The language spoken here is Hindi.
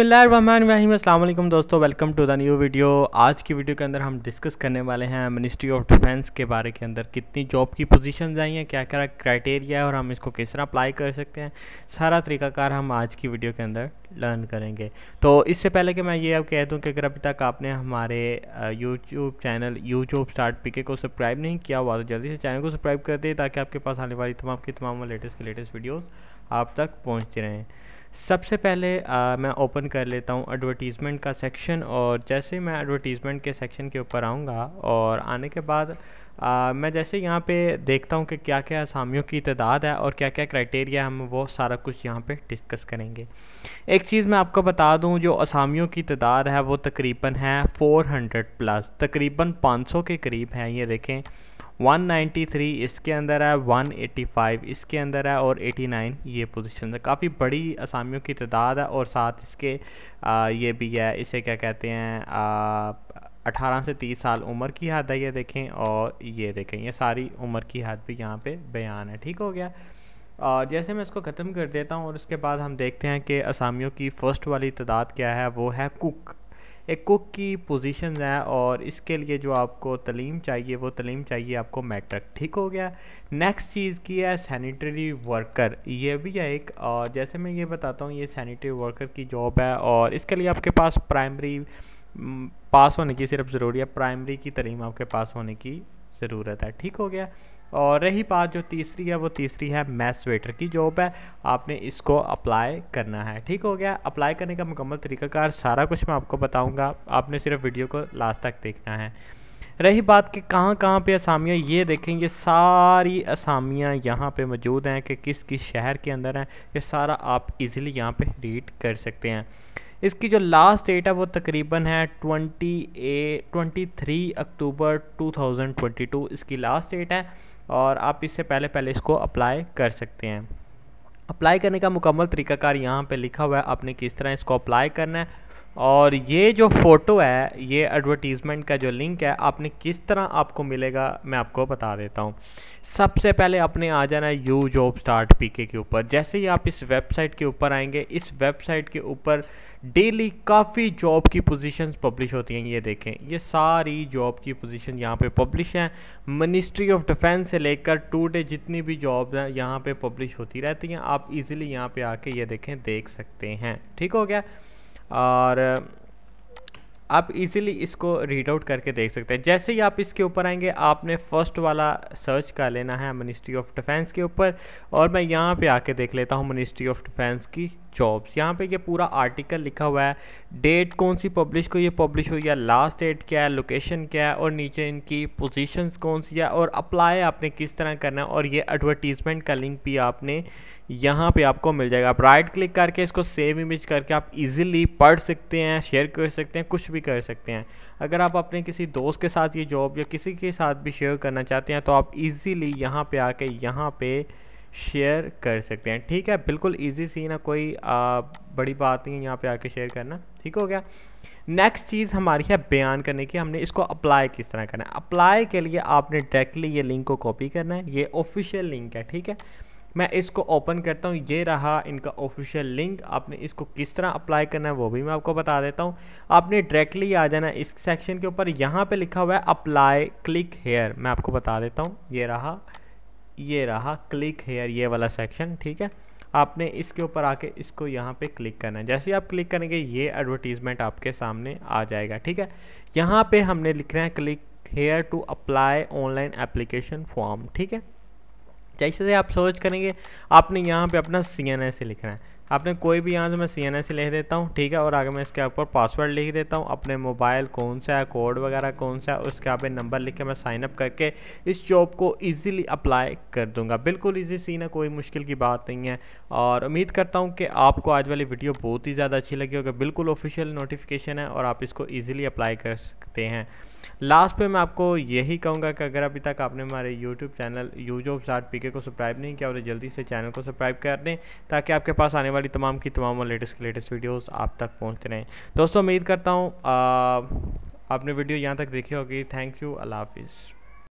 अल्लाम दोस्तों welcome to the new video आज की वीडियो के अंदर हम डिस्कस करने वाले हैं मिनिस्ट्री ऑफ डिफेंस के बारे के अंदर कितनी जॉब की पोजीशंस आई हैं क्या क्या क्राइटेरिया है और हम इसको किस तरह अप्लाई कर सकते हैं सारा तरीकाकार हम आज की वीडियो के अंदर लर्न करेंगे तो इससे पहले कि मैं ये अब कह दूँ कि अगर अभी तक आपने हमारे YouTube channel YouTube start P K को सब्सक्राइब नहीं किया हुआ तो जल्दी से चैनल को सब्सक्राइब कर दें ताकि आपके पास आने वाली तमाम की तमाम लेटेस्ट के लेटेस्ट वीडियोज़ आप तक पहुँचते रहें सबसे पहले आ, मैं ओपन कर लेता हूँ एडवर्टीज़मेंट का सेक्शन और जैसे मैं एडवर्टीज़मेंट के सेक्शन के ऊपर आऊँगा और आने के बाद आ, मैं जैसे यहाँ पे देखता हूँ कि क्या क्या असामियों की तदाद है और क्या क्या क्राइटेरिया हम वो सारा कुछ यहाँ पे डिस्कस करेंगे एक चीज़ मैं आपको बता दूँ जो असामियों की तदाद है वो तकरीबन है 400 प्लस तकरीबन 500 के करीब हैं ये देखें 193 इसके अंदर है 185 इसके अंदर है और 89 ये पोजीशन है काफ़ी बड़ी असामियों की तादाद है और साथ इसके आ, ये भी है इसे क्या कहते हैं अठारह 18 से 30 साल उम्र की हद है ये देखें और ये देखें ये सारी उम्र की हद भी यहाँ पे बयान है ठीक हो गया और जैसे मैं इसको ख़त्म कर देता हूँ और उसके बाद हम देखते हैं कि असामियों की फ़र्स्ट वाली तादाद क्या है वो है कुक एक कुक की पोजीशन है और इसके लिए जो आपको तलीम चाहिए वो तलीम चाहिए आपको मैट्रिक ठीक हो गया नेक्स्ट चीज़ की है सैनिटरी वर्कर ये भी है एक और जैसे मैं ये बताता हूँ ये सैनिटरी वर्कर की जॉब है और इसके लिए आपके पास प्राइमरी पास होने की सिर्फ ज़रूरी है प्राइमरी की तलीम आपके पास होने की ज़रूरत है ठीक हो गया और रही बात जो तीसरी है वो तीसरी है मैथ स्वेटर की जॉब है आपने इसको अप्लाई करना है ठीक हो गया अप्लाई करने का मुकम्मल तरीकाकार सारा कुछ मैं आपको बताऊंगा आपने सिर्फ वीडियो को लास्ट तक देखना है रही बात कि कहाँ कहाँ पे असामियाँ ये देखें ये सारी असामियाँ यहाँ पे मौजूद हैं कि किस किस शहर के अंदर हैं ये सारा आप इजीली यहाँ पे रीड कर सकते हैं इसकी जो लास्ट डेट है वो तकरीबन है twenty a twenty three October two thousand twenty two इसकी लास्ट डेट है और आप इससे पहले पहले इसको अप्लाई कर सकते हैं अप्लाई करने का मुकम्मल तरीकाकार यहाँ पे लिखा हुआ है आपने किस तरह इसको अप्लाई करना है और ये जो फ़ोटो है ये एडवर्टीज़मेंट का जो लिंक है आपने किस तरह आपको मिलेगा मैं आपको बता देता हूँ सबसे पहले आपने आ जाना है यू जॉब स्टार्ट पीके के ऊपर जैसे ही आप इस वेबसाइट के ऊपर आएंगे इस वेबसाइट के ऊपर डेली काफ़ी जॉब की पोजीशंस पब्लिश होती हैं ये देखें ये सारी जॉब की पोजीशन यहाँ पे पब्लिश हैं मिनिस्ट्री ऑफ डिफेंस से लेकर टू डे जितनी भी जॉब हैं यहाँ पर पब्लिश होती रहती हैं आप इजीली यहाँ पर आके ये देखें देख सकते हैं ठीक हो गया और आप इजीली इसको रीड आउट करके देख सकते हैं जैसे ही आप इसके ऊपर आएंगे आपने फर्स्ट वाला सर्च कर लेना है मिनिस्ट्री ऑफ डिफेंस के ऊपर और मैं यहाँ पे आके देख लेता हूँ मिनिस्ट्री ऑफ डिफेंस की जॉब्स यहाँ पे ये पूरा आर्टिकल लिखा हुआ है डेट कौन सी पब्लिश को ये पब्लिश हुई है लास्ट डेट क्या है लोकेशन क्या है और नीचे इनकी पोजीशन कौन सी है और अप्लाई आपने किस तरह करना है और ये एडवर्टीज़मेंट का लिंक भी आपने यहाँ पे आपको मिल जाएगा आप राइट क्लिक करके इसको सेव इमेज करके आप इजीली पढ़ सकते हैं शेयर कर सकते हैं कुछ भी कर सकते हैं अगर आप अपने किसी दोस्त के साथ ये जॉब या किसी के साथ भी शेयर करना चाहते हैं तो आप इजीली यहाँ पे आके यहाँ पे शेयर कर सकते हैं ठीक है बिल्कुल इजी सी ना कोई आ, बड़ी बात नहीं है यहाँ पे आके शेयर करना ठीक हो गया नेक्स्ट चीज़ हमारी है बयान करने की हमने इसको अप्लाई किस तरह करना है अप्लाई के लिए आपने डायरेक्टली ये लिंक को कॉपी करना है ये ऑफिशियल लिंक है ठीक है मैं इसको ओपन करता हूँ ये रहा इनका ऑफिशियल लिंक आपने इसको किस तरह अप्लाई करना है वो भी मैं आपको बता देता हूँ आपने डायरेक्टली आ जाना इस सेक्शन के ऊपर यहाँ पे लिखा हुआ है अप्लाई क्लिक हेयर मैं आपको बता देता हूँ ये रहा ये रहा क्लिक हेयर ये वाला सेक्शन ठीक है आपने इसके ऊपर आके इसको यहाँ पे क्लिक करना है जैसे आप क्लिक करेंगे ये एडवर्टीज़मेंट आपके सामने आ जाएगा ठीक है यहाँ पे हमने लिख रहे हैं click here to apply online application form ठीक है जैसे आप सर्च करेंगे आपने यहाँ पे अपना सी एन से लिखना है आपने कोई भी यहाँ से मैं सी एन एस लिख देता हूँ ठीक है और आगे मैं इसके ऊपर पासवर्ड लिख देता हूँ अपने मोबाइल कौन सा है कोड वगैरह कौन सा है उसके यहाँ पे नंबर लिख के मैं साइनअप करके इस जॉब को ईजिली अप्लाई कर दूँगा बिल्कुल ईजी सीन है कोई मुश्किल की बात नहीं है और उम्मीद करता हूँ कि आपको आज वाली वीडियो बहुत ही ज़्यादा अच्छी लगी होगी बिल्कुल ऑफिशियल नोटिफिकेशन है और आप इसको ईजिली अप्लाई कर सकते हैं लास्ट पे मैं आपको यही कहूँगा कि अगर अभी तक आपने हमारे YouTube channel U jobs art P को सब्सक्राइब नहीं किया और जल्दी से चैनल को सब्सक्राइब कर दें ताकि आपके पास आने वाली तमाम की तमाम और लेटेस्ट की लेटेस्ट वीडियोस आप तक पहुंचते रहें दोस्तों उम्मीद करता हूं आपने वीडियो यहां तक देखी होगी थैंक यू अल्लाह हाफिज़